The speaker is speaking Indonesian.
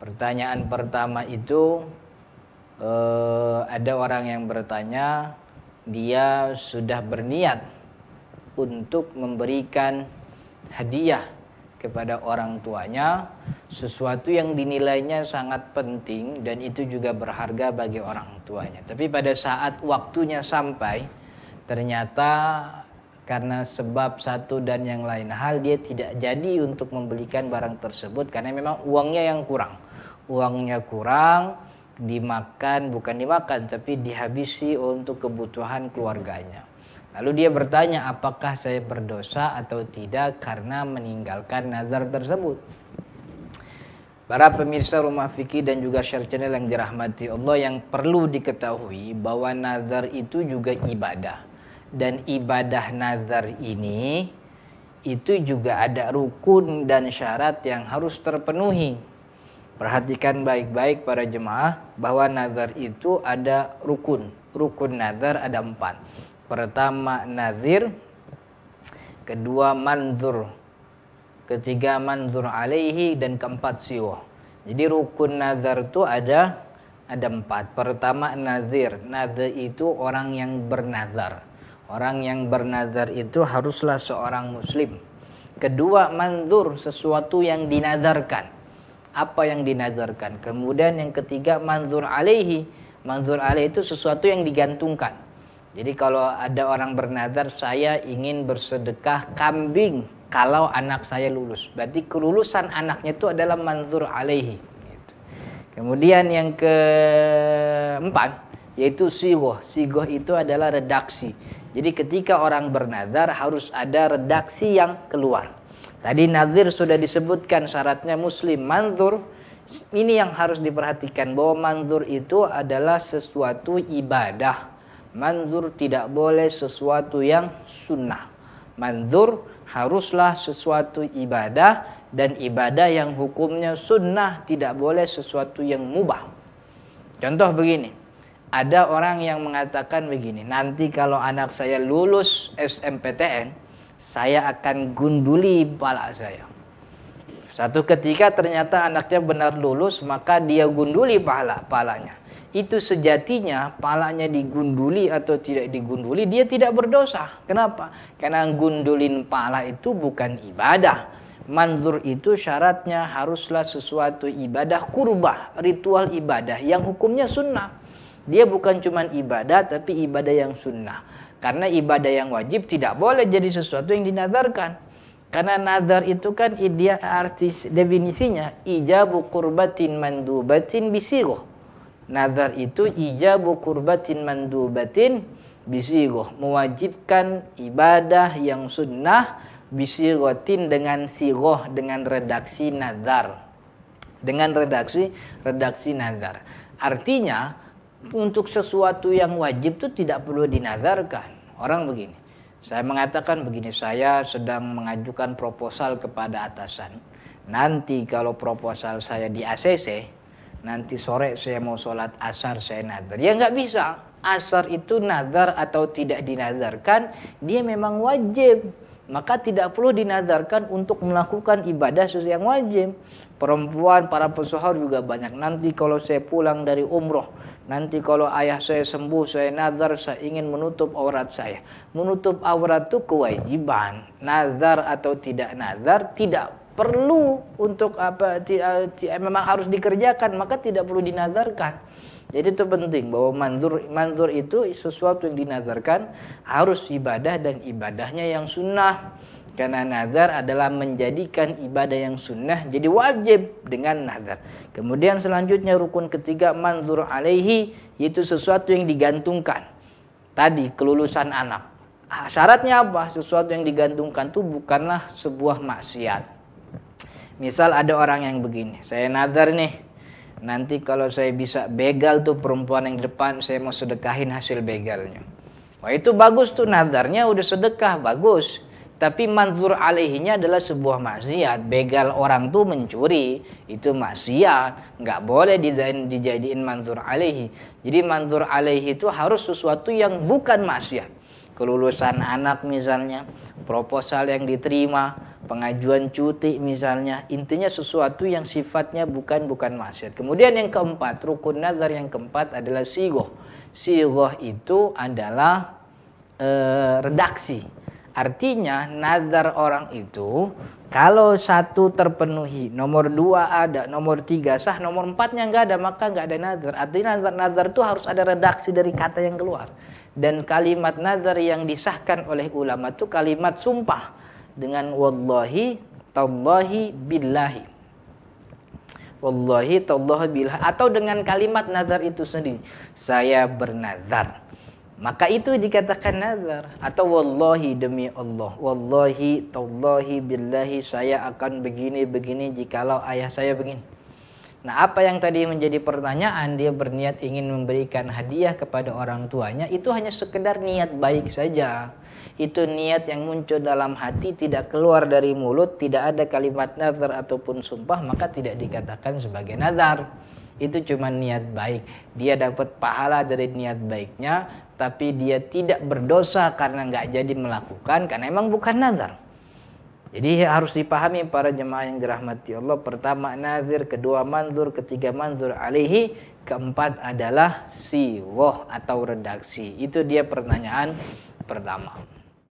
Pertanyaan pertama itu eh, ada orang yang bertanya dia sudah berniat untuk memberikan hadiah kepada orang tuanya sesuatu yang dinilainya sangat penting dan itu juga berharga bagi orang tuanya. Tapi pada saat waktunya sampai ternyata karena sebab satu dan yang lain hal dia tidak jadi untuk membelikan barang tersebut karena memang uangnya yang kurang. Uangnya kurang dimakan bukan dimakan tapi dihabisi untuk kebutuhan keluarganya. Lalu dia bertanya apakah saya berdosa atau tidak karena meninggalkan nazar tersebut. Para pemirsa rumah fikih dan juga share channel yang dirahmati Allah yang perlu diketahui bahwa nazar itu juga ibadah dan ibadah nazar ini itu juga ada rukun dan syarat yang harus terpenuhi. Perhatikan baik-baik para jemaah bahwa nazar itu ada rukun. Rukun nazar ada empat. Pertama nazir, kedua manzur, ketiga manzur alaihi dan keempat siwa. Jadi rukun nazar itu ada ada empat. Pertama nazir, nazir itu orang yang bernazar Orang yang bernazar itu haruslah seorang muslim. Kedua, manzur sesuatu yang dinazarkan. Apa yang dinazarkan? Kemudian yang ketiga, manzur alaihi. Manzur alaihi itu sesuatu yang digantungkan. Jadi kalau ada orang bernazar, saya ingin bersedekah kambing kalau anak saya lulus. Berarti kelulusan anaknya itu adalah manzur alaihi. Gitu. Kemudian yang keempat, yaitu sigoh. Sigoh itu adalah redaksi. Jadi ketika orang bernadar harus ada redaksi yang keluar. Tadi nadir sudah disebutkan syaratnya muslim manzur. Ini yang harus diperhatikan bahwa manzur itu adalah sesuatu ibadah. Manzur tidak boleh sesuatu yang sunnah. Manzur haruslah sesuatu ibadah dan ibadah yang hukumnya sunnah tidak boleh sesuatu yang mubah. Contoh begini, ada orang yang mengatakan begini, nanti kalau anak saya lulus SMPTN, saya akan gunduli pala saya. Satu ketika ternyata anaknya benar lulus, maka dia gunduli pahala palanya. Itu sejatinya palanya digunduli atau tidak digunduli, dia tidak berdosa. Kenapa? Karena gundulin pala itu bukan ibadah. Manzur itu syaratnya haruslah sesuatu ibadah kurbah, ritual ibadah yang hukumnya sunnah. Dia bukan cuma ibadah tapi ibadah yang sunnah. Karena ibadah yang wajib tidak boleh jadi sesuatu yang dinazarkan. Karena nazar itu kan dia artis definisinya ijabu kurbatin mandubatin bisigoh. Nazar itu ijabu kurbatin mandubatin bisigoh. Mewajibkan ibadah yang sunnah bisigotin dengan sigoh dengan redaksi nazar. Dengan redaksi redaksi nazar. Artinya untuk sesuatu yang wajib itu tidak perlu dinazarkan. Orang begini. Saya mengatakan begini, saya sedang mengajukan proposal kepada atasan. Nanti kalau proposal saya di ACC, nanti sore saya mau sholat asar, saya nazar. Ya nggak bisa. Asar itu nazar atau tidak dinazarkan, dia memang wajib maka tidak perlu dinadarkan untuk melakukan ibadah sesuai yang wajib. Perempuan, para pesohor juga banyak. Nanti kalau saya pulang dari umroh, nanti kalau ayah saya sembuh, saya nazar, saya ingin menutup aurat saya. Menutup aurat itu kewajiban. Nazar atau tidak nazar, tidak perlu untuk apa, eh, eh, memang harus dikerjakan, maka tidak perlu dinadarkan. Jadi itu penting bahwa manzur manzur itu sesuatu yang dinazarkan harus ibadah dan ibadahnya yang sunnah. Karena nazar adalah menjadikan ibadah yang sunnah jadi wajib dengan nazar. Kemudian selanjutnya rukun ketiga manzur alaihi yaitu sesuatu yang digantungkan. Tadi kelulusan anak. Ah, syaratnya apa? Sesuatu yang digantungkan itu bukanlah sebuah maksiat. Misal ada orang yang begini, saya nazar nih, nanti kalau saya bisa begal tuh perempuan yang depan saya mau sedekahin hasil begalnya wah itu bagus tuh nadarnya udah sedekah bagus tapi manzur alihinya adalah sebuah maksiat begal orang tuh mencuri itu maksiat nggak boleh dijadiin manzur alihi. jadi manzur alihi itu harus sesuatu yang bukan maksiat kelulusan anak misalnya proposal yang diterima pengajuan cuti misalnya intinya sesuatu yang sifatnya bukan bukan maksiat kemudian yang keempat rukun nazar yang keempat adalah sigoh sigoh itu adalah e, redaksi artinya nazar orang itu kalau satu terpenuhi nomor dua ada nomor tiga sah nomor empatnya nggak ada maka nggak ada nazar artinya nazar nazar itu harus ada redaksi dari kata yang keluar dan kalimat nazar yang disahkan oleh ulama itu kalimat sumpah dengan wallahi tallahi billahi wallahi tallahi billahi atau dengan kalimat nazar itu sendiri saya bernazar maka itu dikatakan nazar atau wallahi demi Allah wallahi tallahi billahi saya akan begini begini jikalau ayah saya begini Nah, apa yang tadi menjadi pertanyaan, dia berniat ingin memberikan hadiah kepada orang tuanya, itu hanya sekedar niat baik saja. Itu niat yang muncul dalam hati, tidak keluar dari mulut, tidak ada kalimat nazar ataupun sumpah, maka tidak dikatakan sebagai nazar. Itu cuma niat baik. Dia dapat pahala dari niat baiknya, tapi dia tidak berdosa karena nggak jadi melakukan, karena emang bukan nazar. Jadi harus dipahami para jemaah yang dirahmati Allah. Pertama nazir, kedua manzur, ketiga manzur Alihi, keempat adalah siwoh atau redaksi. Itu dia pertanyaan pertama.